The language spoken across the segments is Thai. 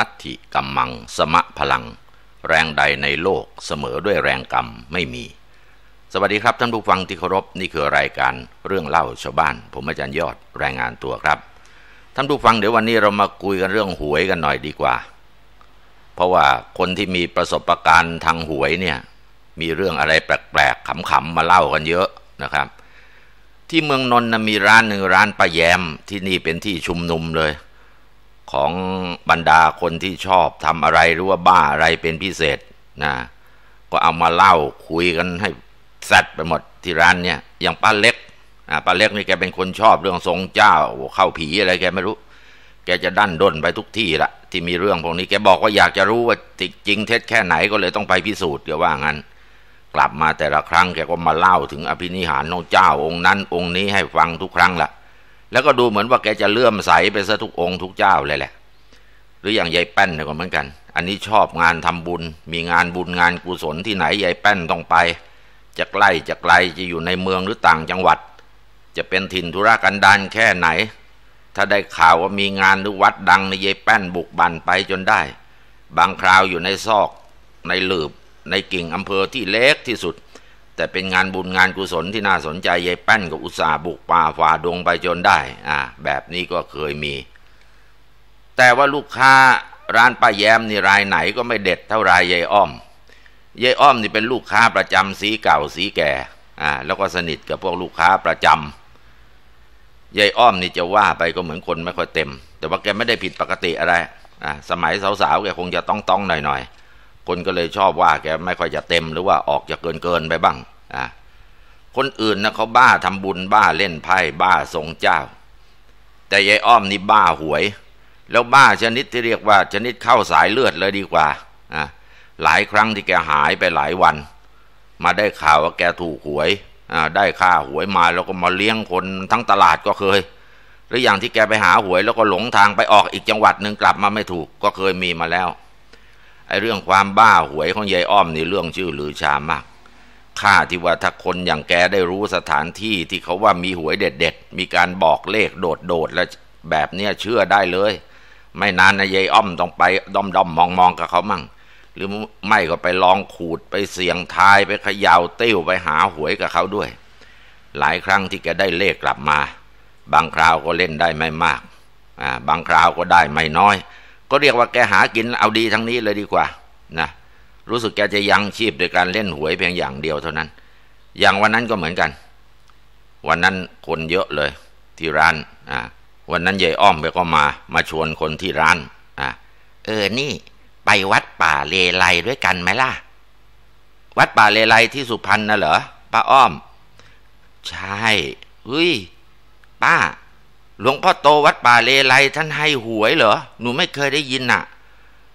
นัตถิกัมมังสมะพลัง แรงใดในโลกเสมอด้วยแรงกรรมไม่มี สวัสดีครับท่านผู้ฟังที่เคารพนี่คือรายการเรื่องเล่าชาวบ้าน ผมอาจารย์ยอดรายงานตัวครับ ท่านผู้ฟังเดี๋ยววันนี้เรามาคุยกันเรื่องหวยกันหน่อยดีกว่า เพราะว่าคนที่มีประสบการณ์ทางหวยเนี่ยมีเรื่องอะไรแปลกๆขำๆมาเล่ากันเยอะนะครับ ที่เมืองนนท์มีร้านหนึ่งร้านป้าแยมที่นี่เป็นที่ชุมนุมเลยของบรรดาคนที่ชอบทำอะไรหรือว่าบ้าอะไรเป็นพิเศษ นะ ก็เอามาเล่าคุยกันให้แซดไปหมดที่ร้านเนี่ยอย่างป้าเล็กป้าเล็กนี่แกเป็นคนชอบเรื่องทรงเจ้าเข้าผีอะไรแกไม่รู้ แกจะดันด้นไปทุกที่ละที่มีเรื่องพวกนี้แกบอกว่าอยากจะรู้ว่าจริงเท็จแค่ไหนก็เลยต้องไปพิสูจน์แกว่างั้นกลับมาแต่ละครั้ง แกก็มาเล่าถึงอภินิหารของเจ้า องค์นั้น องค์นี้ให้ฟังทุกครั้งละ่ะแล้วก็ดูเหมือนว่าแกจะเลื่อมใสไปซะทุกองค์ทุกเจ้าเลยแหละ หรืออย่างยายแป้นีก็เหมือนกัน อันนี้ชอบงานทำบุญ มีงานบุญงานกุศลที่ไหนยายแป้นต้องไป จะใกล้จะไกลจะอยู่ในเมืองหรือต่างจังหวัด จะเป็นถิ่นธุรกันดารแค่ไหน ถ้าได้ข่าวว่ามีงานหรือวัดดังในยายแป้นบุกบันไปจนได้ บางคราวอยู่ในซอก ในหลืบ ในกิ่งอำเภอที่เล็กที่สุดแต่เป็นงานบุญงานกุศลที่น่าสนใจยายแป้นกับอุตสาบุกป่าฝ่าดงไปจนได้อ่าแบบนี้ก็เคยมี แต่ว่าลูกค้าร้านป้าแย้มนี่รายไหนก็ไม่เด็ดเท่ารายยายอ้อมยายอ้อมนี่เป็นลูกค้าประจำสีเก่าสีแก่อ่าแล้วก็สนิทกับพวกลูกค้าประจำยายอ้อมนี่จะว่าไปก็เหมือนคนไม่ค่อยเต็ม แต่ว่าแกไม่ได้ผิดปกติอะไรอ่าสมัยสาวๆแกคงจะต้องๆหน่อยๆคนก็เลยชอบว่าแกไม่ค่อยจะเต็มหรือว่าออกจะเกินเกินไปบ้างอ่ะคนอื่นนะเขาบ้าทำบุญบ้าเล่นไพ่บ้าทรงเจ้า แต่ยายอ้อมนี่บ้าหวย แล้วบ้าชนิดที่เรียกว่าชนิดเข้าสายเลือดเลยดีกว่า อ่ะหลายครั้งที่แกหายไปหลายวัน มาได้ข่าวว่าแกถูกหวย อ่า ได้ค่าหวยมาแล้วก็มาเลี้ยงคนทั้งตลาดก็เคย หรืออย่างที่แกไปหาหวย แล้วก็หลงทางไปออกอีกจังหวัดหนึ่งกลับมาไม่ถูกก็เคยมีมาแล้วไอเรื่องความบ้าหวยของยายอ้อม นี่เรื่องชื่อลือชามาก ข้าที่ว่าถ้าคนอย่างแกได้รู้สถานที่ที่เขาว่ามีหวยเด็ดๆ มีการบอกเลขโดดๆ แล้วแบบเนี้ยเชื่อได้เลย ไม่นานนะยายอ้อมต้องไปด้อมๆมองๆ กับเขามั่ง หรือไม่ก็ไปลองขูดไปเสี่ยงทายไปขย่าเตี้ยวไปหาหวยกับเขาด้วย หลายครั้งที่แกได้เลขกลับมา บางคราวก็เล่นได้ไม่มาก อ่า บางคราวก็ได้ไม่น้อยก็เรียกว่าแกหากินเอาดีทั้งนี้เลยดีกว่า นะ รู้สึกแกจะยังชีพโดยการเล่นหวย เพียงอย่างเดียวเท่านั้น อย่างวันนั้นก็เหมือนกัน วันนั้นคนเยอะเลย ที่ร้านอ่าวันนั้นยายอ้อมไปก็มา มาชวนคนที่ร้านอ่าเออ นี่ ไปวัดป่าเลไลด้วยกันไหมล่ะ วัดป่าเลไลที่สุพรรณน่ะเหรอ ป้าอ้อม ใช่เฮ้ย ป้าหลวงพ่อโตวัดป่าเลไลท่านให้หวยเหรอหนูไม่เคยได้ยินน่ะ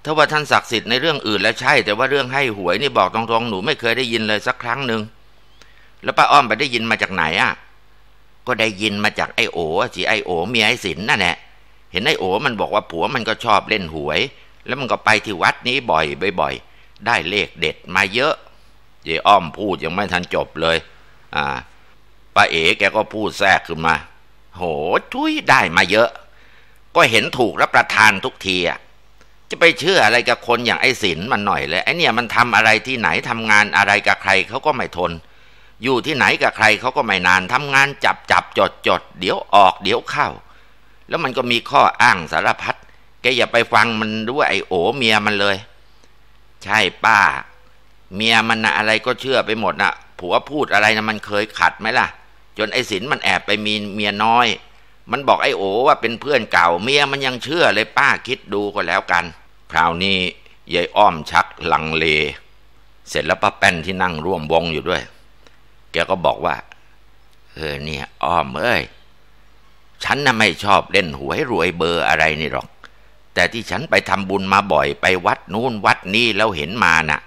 ถ้าว่าท่านศักดิ์สิทธิ์ในเรื่องอื่นแล้วใช่แต่ว่าเรื่องให้หวยนี่บอกตรงๆหนูไม่เคยได้ยินเลยสักครั้งหนึ่งแล้วป้าอ้อมไปได้ยินมาจากไหนอ่ะก็ได้ยินมาจากไอโอสิไอโอเมียไอศิลนั่นแหละเห็นไอโอมันบอกว่าผัวมันก็ชอบเล่นหวย แล้วมันก็ไปที่วัดนี้บ่อยบ่อยได้เลขเด็ดมาเยอะเยอ้อมพูดยังไม่ทันจบเลย อ่าป้าเอ๋แกก็พูดแทรกขึ้นมาโหช่วยได้มาเยอะ ก็เห็นถูกรับประทานทุกทีอะจะไปเชื่ออะไรกับคนอย่างไอ้ศิลมันหน่อยเลยไอ้เนี่ยมันทำอะไรที่ไหนทำงานอะไรกับใครเขาก็ไม่ทน อยู่ที่ไหนกับใครเขาก็ไม่นานทำงานจับจับจดจดเดี๋ยวออกเดี๋ยวเข้า แล้วมันก็มีข้ออ้างสารพัดแกอย่าไปฟังมันด้วยไอ้โอเมียมันเลย ใช่ป้า เมียมันนะอะไรก็เชื่อไปหมดนะผัวพูดอะไรนะมันเคยขัดไหมล่ะจนไอ้ศิลมันแอบไปมีเมียน้อย มันบอกไอ้โอว่าเป็นเพื่อนเก่าเมีย มันยังเชื่อเลยป้าคิดดูก็แล้วกัน คราวนี้ยายอ้อมชักลังเล เสร็จแล้วป้าแป้นที่นั่งร่วมวงอยู่ด้วย แกก็บอกว่า เออเนี่ย อ้อมเอ้ย ฉันน่ะไม่ชอบเล่นหวยรวยเบอร์อะไรนี่หรอก แต่ที่ฉันไปทำบุญมาบ่อยไปวัดนู้นวัดนี้แล้วเห็นมานะ่ะ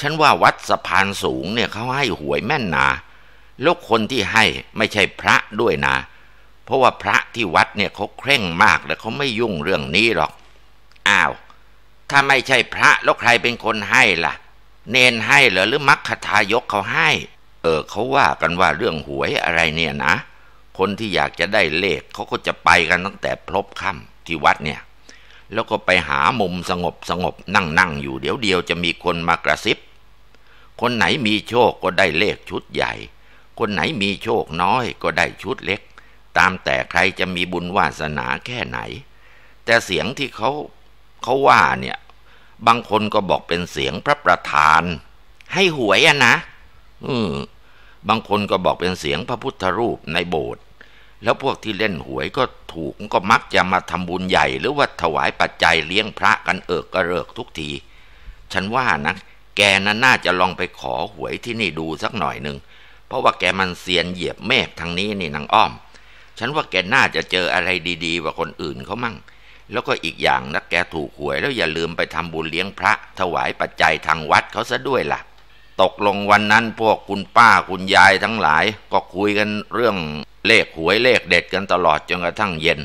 ฉันว่าวัดสะพานสูงเนี่ยเขาให้หวยแม่นหนาะแล้วคนที่ให้ไม่ใช่พระด้วยนะ เพราะว่าพระที่วัดเนี่ยเขาเคร่งมากและเขาไม่ยุ่งเรื่องนี้หรอก อ้าว ถ้าไม่ใช่พระแล้วใครเป็นคนให้ละ่ะ เนนให้เหรอหรือมรคคทายกเขาให้ เออเขาว่ากันว่าเรื่องหวยอะไรเนี่ยนะ คนที่อยากจะได้เลขเขาก็จะไปกันตั้งแต่พลบค่ำที่วัดเนี่ย แล้วก็ไปหามุมสงบสงบนั่งนั่งอยู่ เดี๋ยวเดียวจะมีคนมากระซิบ คนไหนมีโชคก็ได้เลขชุดใหญ่คนไหนมีโชคน้อยก็ได้ชุดเล็ก ตามแต่ใครจะมีบุญวาสนาแค่ไหน แต่เสียงที่เขาเขาว่าเนี่ย บางคนก็บอกเป็นเสียงพระประธาน ให้หวยอะนะอืมบางคนก็บอกเป็นเสียงพระพุทธรูปในโบสถ์แล้วพวกที่เล่นหวยก็ถูกก็มักจะมาทำบุญใหญ่หรือว่าถวายปัจจัยเลี้ยงพระกันเอิกกระเริกทุกที ฉันว่านะ แกนั้นน่าจะลองไปขอหวยที่นี่ดูสักหน่อยหนึ่งเพราะว่าแกมันเซียนเหยียบเมฆทางนี้นี่นางอ้อม ฉันว่าแกน่าจะเจออะไรดีๆกว่าคนอื่นเขามั่ง แล้วก็อีกอย่างนะแกถูกหวยแล้วอย่าลืมไปทำบุญเลี้ยงพระ ถวายปัจจัยทางวัดเขาซะด้วยละ่ะ ตกลงวันนั้นพวกคุณป้าคุณยายทั้งหลาย ก็คุยกันเรื่องเลขหวยเลขเด็ดกันตลอดจนกระทั่งเย็น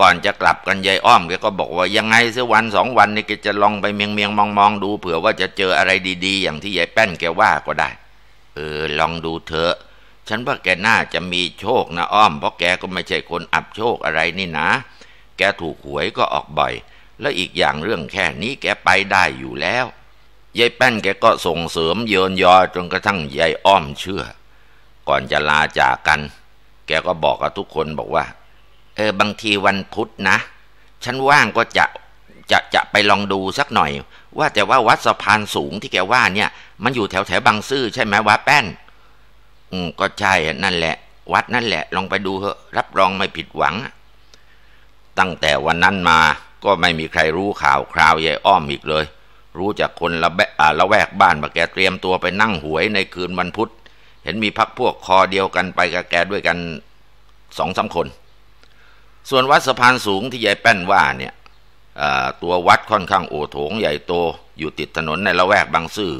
ก่อนจะกลับกันยายอ้อมแกก็บอกว่ายังไงส้อวันสองวันนี่แกจะลองไปเมียงเมียงมองมองดูเผื่อว่าจะเจออะไรดีๆ อย่างที่ยายแป้นแกว่าก็ได้เออลองดูเถอะฉันว่าแกน่าจะมีโชคนะอ้อมเพราะแกก็ไม่ใช่คนอับโชคอะไรนี่นะ แกถูกหวยก็ออกบ่อย แล้วอีกอย่างเรื่องแค่นี้แกไปได้อยู่แล้ว ยายแป้นแกก็ส่งเสริมเยินยอจนกระทั่งยายอ้อมเชื่อ ก่อนจะลาจากกัน แกก็บอกกับทุกคนบอกว่า เออบางทีวันพุธนะ ฉันว่างก็จะจะจะไปลองดูสักหน่อย ว่าแต่ว่าวัดสะพานสูงที่แกว่าเนี่ย มันอยู่แถวแถวบางซื่อใช่ไหมวะแป้น อืมก็ใช่นั่นแหละ วัดนั่นแหละลองไปดูเถอะรับรองไม่ผิดหวัง ตั้งแต่วันนั้นมาก็ไม่มีใครรู้ข่าวคราวยายอ้อมอีกเลย รู้จากคนละแะละแวกบ้านมาแกเตรียมตัวไปนั่งหวยในคืนวันพุธ เห็นมีพักพวกคอเดียวกันไปกับแกด้วยกันสองสาคน ส่วนวัดสะพานสูงที่ยายแป้นว่าเนี่ยตัววัดค่อนข้างโอโถงใหญ่โตอยู่ติดถนนในละแวกบางซื่อ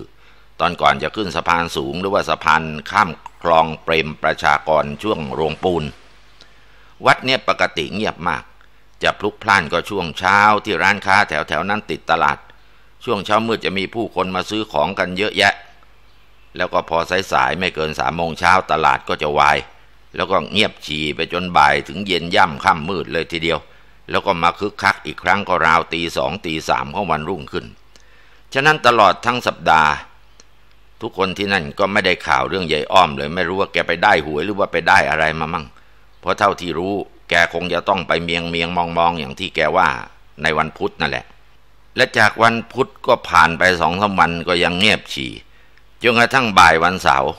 ตอนก่อนจะขึ้นสะพานสูงหรือว่าสะพานข้ามคลองเปรมประชากรช่วงโรงปูน วัดเนี่ยปกติเงียบมาก จะพลุกพล่านก็ช่วงเช้าที่ร้านค้าแถวแถวนั้นติดตลาด ช่วงเช้ามืดจะมีผู้คนมาซื้อของกันเยอะแยะ แล้วก็พอสายๆไม่เกินสามโมงเช้าตลาดก็จะวาย แล้วก็เงียบฉี่ไปจนบ่ายถึงเย็นย่ำค่ำมืดเลยทีเดียวแล้วก็มาคึกคัก อีกครั้งก็ราวตีสองตีสามของวันรุ่งขึ้น ฉะนั้นตลอดทั้งสัปดาห์ ทุกคนที่นั่นก็ไม่ได้ข่าวเรื่องยายอ้อมเลยไม่รู้ว่าแกไปได้หวยหรือว่าไปได้อะไรมามั่ง เพราะเท่าที่รู้ แกคงจะต้องไปเมียงเมียงมองมองอย่างที่แกว่าในวันพุธนั่นแหละ และจากวันพุธก็ผ่านไปสองสามวันก็ยังเงียบฉี่จนกระทั่งบ่ายวันเสาร์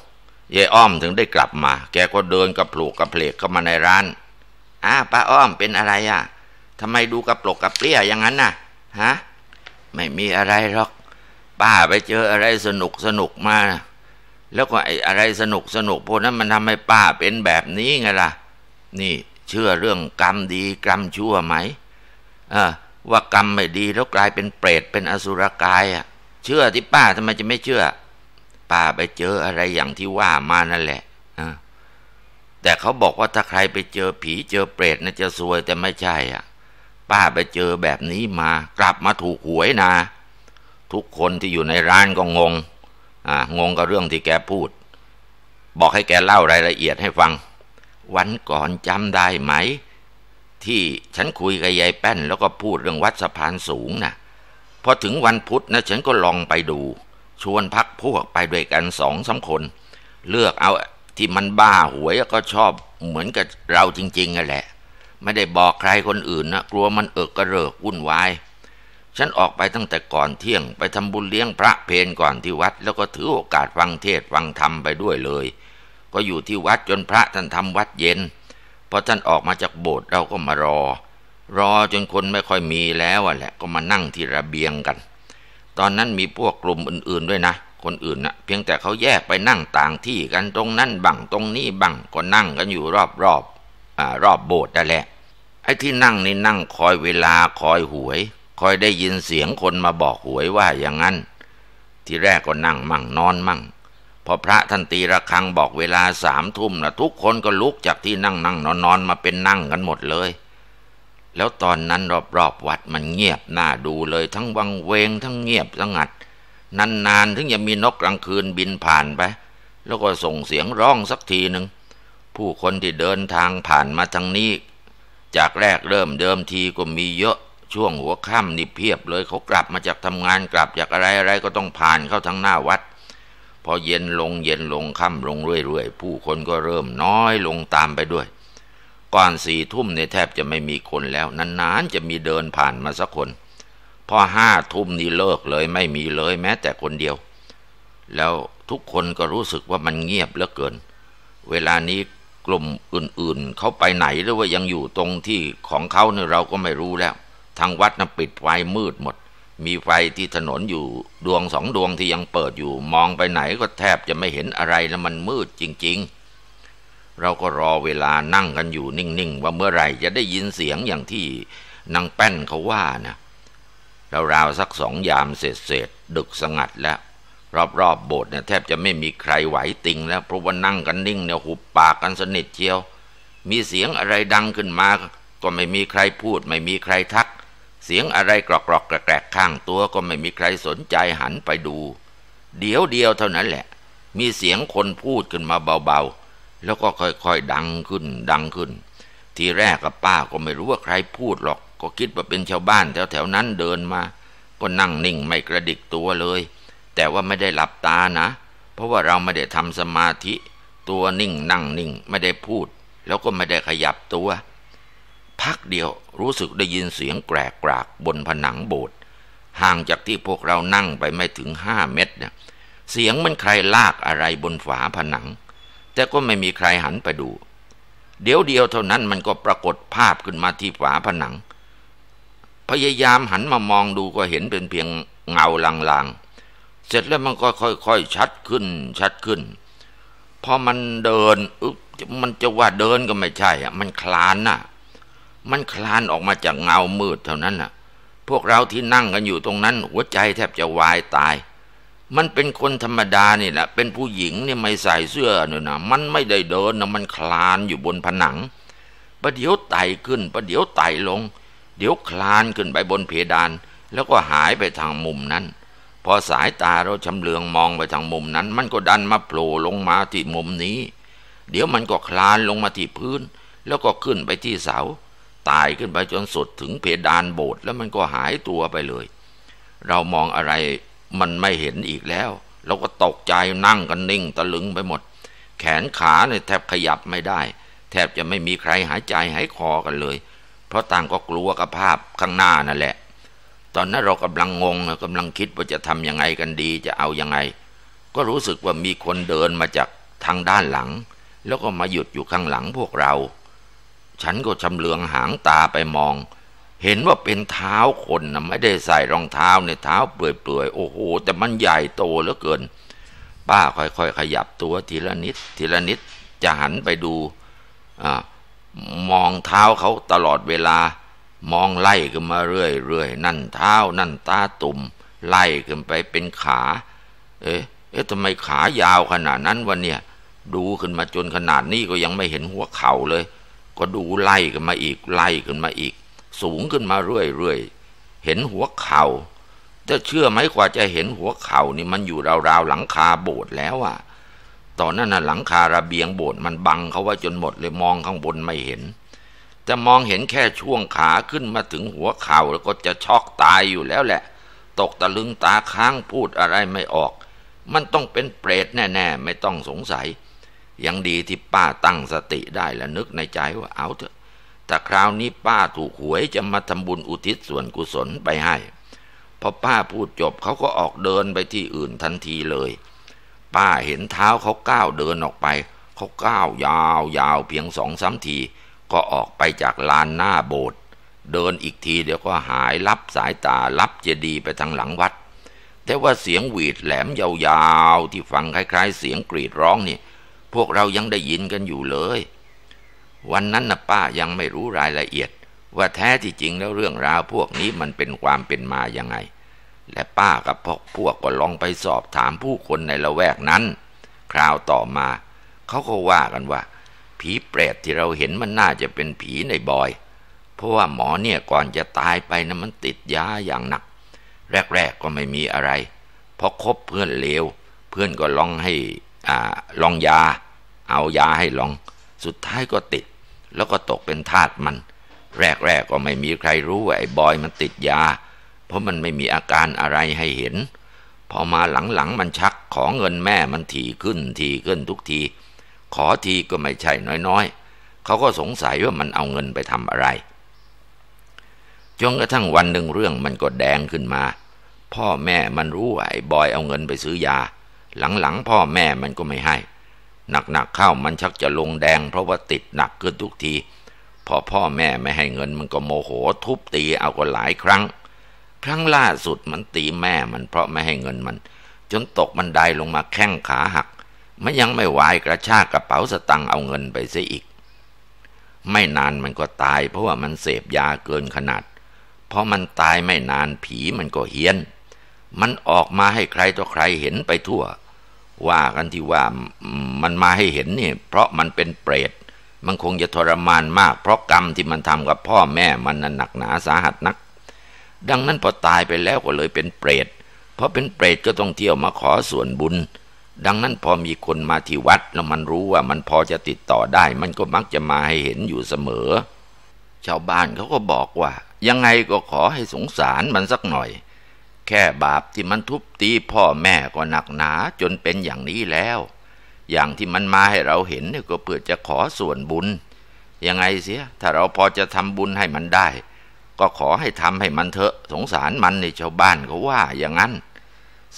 ยายอ้อมถึงได้กลับมา แกก็เดินกระผลูกกระเพลกเข้ามาในร้าน อ้าป้าอ้อมเป็นอะไรอะ่ะทำไมดูกระปลกกระเปรี้ยอย่างนั้นน่ะฮะไม่มีอะไรหรอก ป้าไปเจออะไรสนุกสนุกมานะแล้วก็ไอ้อะไรสนุกสนุกพวกนั้นมันทำให้ป้าเป็นแบบนี้ไงล่ะนี่เชื่อเรื่องกรรมดีกรรมชั่วไหมออว่ากรรมไม่ดีแล้วกลายเป็นเปรตเป็นอสุรกายอ่ะเชื่อที่ป้าทำไมจะไม่เชื่อป้าไปเจออะไรอย่างที่ว่ามานั่นแหละอ่าแต่เขาบอกว่าถ้าใครไปเจอผีเจอเปรตนะ่ะจะซวยแต่ไม่ใช่อ่ะป้าไปเจอแบบนี้มากลับมาถูกหวยนะทุกคนที่อยู่ในร้านก็งงอ่างงกับเรื่องที่แกพูด บอกให้แกเล่ารายละเอียดให้ฟัง วันก่อนจำได้ไหม ที่ฉันคุยกับยายแป้นแล้วก็พูดเรื่องวัดสะพานสูงนะ่ะพอถึงวันพุธนะฉันก็ลองไปดู ชวนพักพวกไปด้วยกันสองสาคน เลือกเอาที่มันบ้าหวยก็ชอบเหมือนกับเราจริงๆนั่นแหละไม่ได้บอกใครคนอื่นนะกลัวมันเอิกกระเริกวุ่นวายฉันออกไปตั้งแต่ก่อนเที่ยงไปทำบุญเลี้ยงพระเพนก่อนที่วัด แล้วก็ถือโอกาสฟังเทศฟังธรรมไปด้วยเลย ก็อยู่ที่วัดจนพระท่านทำวัดเย็นพอท่านออกมาจากโบสถ์เราก็มารอ รอจนคนไม่ค่อยมีแล้วอ่ะแหละ ก็มานั่งที่ระเบียงกัน ตอนนั้นมีพวกกลุ่มอื่นๆด้วยนะ คนอื่นนะเพียงแต่เขาแยกไปนั่งต่างที่ กันตรงนั้นบังตรงนี้บังก็นั่งกันอยู่รอบๆออรอบโบสถ์นั่นแหละไอ้ที่นั่งนี่นั่งคอยเวลาคอยหวย คอยได้ยินเสียงคนมาบอกหวยว่าอย่างนั้น ที่แรกก็นั่ง มั่งนอนมั่ง พอพระท่านตีระฆังบอกเวลาสามทุ่มนะทุกคนก็ลุกจากที่นั่งนั่งนอนนอนมาเป็นนั่งกันหมดเลย แล้วตอนนั้นรอบๆวัดมันเงียบน่าดูเลยทั้งวังเวงทั้งเงียบสงัดนานๆถึงจะมีนกกลางคืนบินผ่านไปแล้วก็ส่งเสียงร้องสักทีหนึ่งผู้คนที่เดินทางผ่านมาทางนี้จากแรกเริ่มเดิมทีก็มีเยอะช่วงหัวค่ำนี่เพียบเลย เขากลับมาจากทำงานกลับ จาก อะไรอะไรก็ต้องผ่านเข้าทางหน้าวัด พอเย็นลงเย็นลงค่ำลงเรื่อยๆผู้คนก็เริ่มน้อยลงตามไปด้วย ก่อนสี่ทุ่มในแทบจะไม่มีคนแล้วนานๆจะมีเดินผ่านมาสักคน พอห้าทุ่มนี่เลิกเลยไม่มีเลยแม้ แต่คนเดียว แล้วทุกคนก็รู้สึกว่ามันเงียบเหลือเกิน เวลานี้กลุ่มอื่นๆเขาไปไหนหรือว่ายังอยู่ตรงที่ของเขาเนี่ยเราก็ไม่รู้แล้วทางวัดน่ะปิดไฟมืดหมด มีไฟที่ถนนอยู่ ดวงสองดวงที่ยังเปิดอยู่ มองไปไหนก็แทบจะไม่เห็นอะไรแล้วมันมืดจริง ๆ เราก็รอเวลานั่งกันอยู่นิ่ง ๆว่าเมื่อไหร่จะได้ยินเสียงอย่างที่นางแป้นเขาว่านะราวๆสักสองยามเสร็จๆดึกสงัดแล้วรอบๆบโบสถ์เนี่ยแทบจะไม่มีใครไหวติงแล้วเพราะว่านั่งกันนิ่งเนี่ยหุบปากกันสนิทเชียว มีเสียงอะไรดังขึ้นมาก็ไม่มีใครพูด ไม่มีใครทัก เสียงอะไรกรอกๆกแกรกข้างตัวก็ไม่มีใครสนใจหันไปดู เดี๋ยวเดียวเท่านั้นแหละ มีเสียงคนพูดขึ้นมาเบาๆ แล้วก็ค่อยๆดังขึ้นดังขึ้น ทีแรกกับป้าก็ไม่รู้ว่าใครพูดหรอก ก็คิดว่าเป็นชาวบ้านแถวๆนั้นเดินมา ก็นั่งนิ่งไม่กระดิกตัวเลยแต่ว่าไม่ได้หลับตานะ เพราะว่าเราไม่ได้ทำสมาธิ ตัวนิ่งนั่งนิ่งไม่ได้พูด แล้วก็ไม่ได้ขยับตัว พักเดียวรู้สึกได้ยินเสียงแกรกกรากบนผนังโบสถ์ห่างจากที่พวกเรานั่งไปไม่ถึงห้าเมตรเนี่ยเสียงมันใครลากอะไรบนฝาผนัง แต่ก็ไม่มีใครหันไปดู เดี๋ยวเดียวเท่านั้นมันก็ปรากฏภาพขึ้นมาที่ฝาผนัง พยายามหันมามองดูก็เห็นเป็นเพียงเงาลางเสร็จแล้วมันก็ค่อยๆชัดขึ้น ชัดขึ้น พอมันเดินอึ๊บมันจะว่าเดินก็ไม่ใช่อ่ะมันคลานน่ะ มันคลานออกมาจากเงามืดเท่านั้นน่ะ พวกเราที่นั่งกันอยู่ตรงนั้น หัวใจแทบจะวายตาย มันเป็นคนธรรมดานี่แหละ เป็นผู้หญิงเนี่ยไม่ใส่เสื้อเนี่ยนะมันไม่ได้เดินนะมันคลานอยู่บนผนัง ประเดี๋ยวไต่ขึ้น ประเดี๋ยวไต่ลง เดี๋ยวคลานขึ้นไปบนเพดาน แล้วก็หายไปทางมุมนั้นพอสายตาเราชำเลืองมองไปทางมุมนั้น มันก็ดันมาโผล่ลงมาที่มุมนี้ เดี๋ยวมันก็คลานลงมาที่พื้นแล้วก็ขึ้นไปที่เสาตายขึ้นไปจนสุดถึงเพดานโบสถ์แล้วมันก็หายตัวไปเลย เรามองอะไรมันไม่เห็นอีกแล้ว เราก็ตกใจนั่งกันนิ่งตะลึงไปหมด แขนขาเนี่ยแทบขยับไม่ได้ แทบจะไม่มีใครหายใจหายคอกันเลย เพราะต่างก็กลัวกับภาพข้างหน้านั่นแหละตอนนั้นเรากำลังงงกำลังคิดว่าจะทํำยังไงกันดีจะเอายังไง ก็รู้สึกว่ามีคนเดินมาจากทางด้านหลัง แล้วก็มาหยุดอยู่ข้างหลังพวกเรา ฉันก็ชำเลืองหางตาไปมอง เห็นว่าเป็นเท้าคนนะไม่ได้ใส่รองเท้าในเท้าเปื่อยๆโอ้โหแต่มันใหญ่โตเหลือเกินป้าค่อยๆขยับตัวทีละนิด ทีละนิดจะหันไปดูอมองเท้าเขาตลอดเวลามองไล่ขึ้นมาเรื่อยๆนั่นเท้านั่นตาตุ่มไล่ขึ้นไปเป็นขา เอ๊ะทำไมขายาวขนาดนั้นวะเนี่ย ดูขึ้นมาจนขนาดนี้ก็ยังไม่เห็นหัวเข่าเลย ก็ดูไล่ขึ้นมาอีกไล่ขึ้นมาอีก สูงขึ้นมาเรื่อยๆเห็นหัวเขา่าจะเชื่อไหมกว่าจะเห็นหัวเข่านี่มันอยู่ราวๆหลังคาโบสถ์แล้วอะตอนนั้นน่ะหลังคาระเบียงโบสถ์มันบังเขาไว้จนหมดเลยมองข้างบนไม่เห็นจะมองเห็นแค่ช่วงขาขึ้นมาถึงหัวเข่าแล้วก็จะช็อกตายอยู่แล้วแหละ ตกตะลึงตาค้างพูดอะไรไม่ออก มันต้องเป็นเปรตแน่ๆไม่ต้องสงสัย ยังดีที่ป้าตั้งสติได้และนึกในใจว่าเอาเถอะแต่คราวนี้ป้าถูกหวยจะมาทำบุญอุทิศส่วนกุศลไปให้ พอป้าพูดจบเขาก็ออกเดินไปที่อื่นทันทีเลย ป้าเห็นเท้าเขาก้าวเดินออกไป เขาก้าวยาวยาวเพียงสองสามทีก็ออกไปจากลานหน้าโบสถ์เดินอีกทีเดี๋ยวก็หายลับสายตาลับเจดีไปทางหลังวัด แต่ว่าเสียงหวีดแหลมยาวๆที่ฟังคล้าย ๆ เสียงกรีดร้องนี่พวกเรายังได้ยินกันอยู่เลย วันนั้นนะป้ายังไม่รู้รายละเอียด ว่าแท้ที่จริงแล้วเรื่องราวพวกนี้มันเป็นความเป็นมายังไง และป้ากับพวกพวกก็ลองไปสอบถามผู้คนในละแวกนั้น คราวต่อมา เขาก็ว่ากันว่าผีเปรตที่เราเห็นมันน่าจะเป็นผีในบอย เพราะว่าหมอเนี่ยก่อนจะตายไปนะมันติดยาอย่างหนัก แรกๆก็ไม่มีอะไรพอคบเพื่อนเลว เพื่อนก็ลองให้ อ่า ลองยา เอายาให้ลอง สุดท้ายก็ติด แล้วก็ตกเป็นทาสมัน แรกๆก็ไม่มีใครรู้ว่าไอ้บอยมันติดยา เพราะมันไม่มีอาการอะไรให้เห็น พอมาหลังๆมันชัก ของเงินแม่มันถี่ขึ้นถี่ขึ้นทุกทีขอทีก็ไม่ใช่น้อยๆ เขาก็สงสัยว่ามันเอาเงินไปทำอะไร จนกระทั่งวันหนึ่งเรื่องมันก็แดงขึ้นมา พ่อแม่มันรู้ว่า ไอ้บอยเอาเงินไปซื้อยา หลัง ๆพ่อแม่มันก็ไม่ให้ หนักๆเข้ามันชักจะลงแดงเพราะว่าติดหนักขึ้นทุกที พอพ่อแม่ไม่ให้เงินมันก็โมโห ทุบตีเอาก็หลายครั้ง ครั้งล่าสุดมันตีแม่มันเพราะไม่ให้เงินมัน จนตกบันไดลงมาแข้งขาหักมันยังไม่ไหวกระชากกระเป๋าสตังค์เอาเงินไปเสียอีก ไม่นานมันก็ตายเพราะว่ามันเสพยาเกินขนาด เพราะมันตายไม่นานผีมันก็เฮี้ยนมันออกมาให้ใครต่อใครเห็นไปทั่ว ว่ากันที่ว่ามันมาให้เห็นนี่ เพราะมันเป็นเปรตมันคงจะทรมานมากเพราะกรรมที่มันทำกับพ่อแม่มันนั้นหนักหนาสาหัสนัก ดังนั้นพอตายไปแล้วก็เลยเป็นเปรตเพราะเป็นเปรตก็ต้องเที่ยวมาขอส่วนบุญดังนั้นพอมีคนมาที่วัดแล้วมันรู้ว่ามันพอจะติดต่อได้ มันก็มักจะมาให้เห็นอยู่เสมอ ชาวบ้านเขาก็บอกว่ายังไงก็ขอให้สงสารมันสักหน่อย แค่บาปที่มันทุบตีพ่อแม่ ก็หนักหนาจนเป็นอย่างนี้แล้ว อย่างที่มันมาให้เราเห็นเนี่ยก็เพื่อจะขอส่วนบุญ ยังไงเสีย ถ้าเราพอจะทำบุญให้มันได้ ก็ขอให้ทำให้มันเถอะ สงสารมันในชาวบ้านเขาว่าอย่างนั้น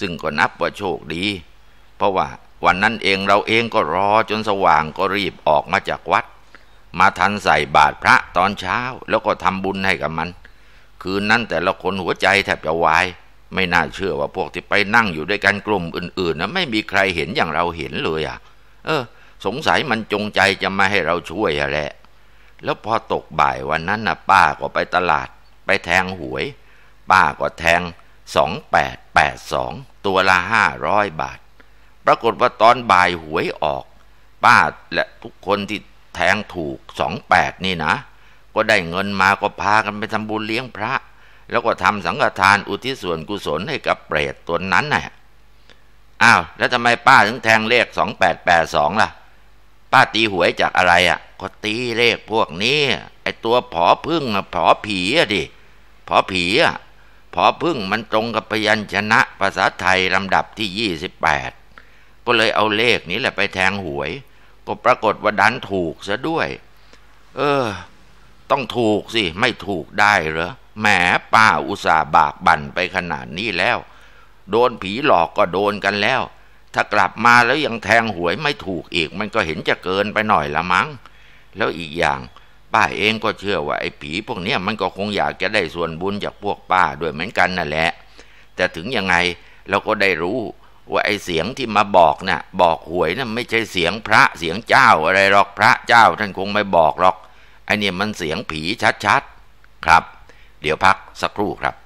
ซึ่งก็นับว่าโชคดีเพราะว่าวันนั้นเองเราเองก็รอจนสว่างก็รีบออกมาจากวัด มาทันใส่บาตรพระตอนเช้า แล้วก็ทำบุญให้กับมัน คืนนั้นแต่ละคนหัวใจแทบจะวาย ไม่น่าเชื่อว่าพวกที่ไปนั่งอยู่ด้วยกันกลุ่มอื่นๆนะไม่มีใครเห็นอย่างเราเห็นเลยอะ่ะ เออ สงสัยมันจงใจจะมาให้เราช่วยแหละ แล้วพอตกบ่ายวันนั้นนะป้าก็ไปตลาด ไปแทงหวยป้าก็แทงสองแปดแปดสองตัวละห้าร้อยบาทปรากฏว่าตอนบ่ายหวยออก ป้าและทุกคนที่แทงถูกสองแปดนี่นะ ก็ได้เงินมาก็พากันไปทำบุญเลี้ยงพระ แล้วก็ทำสังฆทานอุทิศส่วนกุศลให้กับเปรตตัวนั้นนะ่ะอ้าว แล้วทำไมป้าถึงแทงเลขสองแปดแปดสองล่ะ ป้าตีหวยจากอะไรอะ่ะ ก็ตีเลขพวกนี้ ไอตัวผอพึ่งผอผีอะดิผอผีอะผอพึ่งมันตรงกับพยัญชนะภาษาไทยลำดับที่ยี่สิบแปดก็เลยเอาเลขนี้แหละไปแทงหวย ก็ปรากฏว่าดันถูกซะด้วย เออต้องถูกสิไม่ถูกได้เหรอแหมป้าอุตส่าห์บากบั่นไปขนาดนี้แล้ว โดนผีหลอกก็โดนกันแล้ว ถ้ากลับมาแล้วยังแทงหวยไม่ถูกอีกมันก็เห็นจะเกินไปหน่อยละมั้ง แล้วอีกอย่าง ป้าเองก็เชื่อว่าไอ้ผีพวกเนี้ยมันก็คงอยากจะได้ส่วนบุญจากพวกป้าด้วยเหมือนกันน่ะแหละแต่ถึงยังไงเราก็ได้รู้ว่าไอเสียงที่มาบอกนะ่ะ บอกหวยนะ่ะไม่ใช่เสียงพระเสียงเจ้าอะไรหรอกพระเจ้าท่านคงไม่บอกหรอก ไอเนี่ยมันเสียงผีชัดๆ ครับ เดี๋ยวพักสักครู่ครับ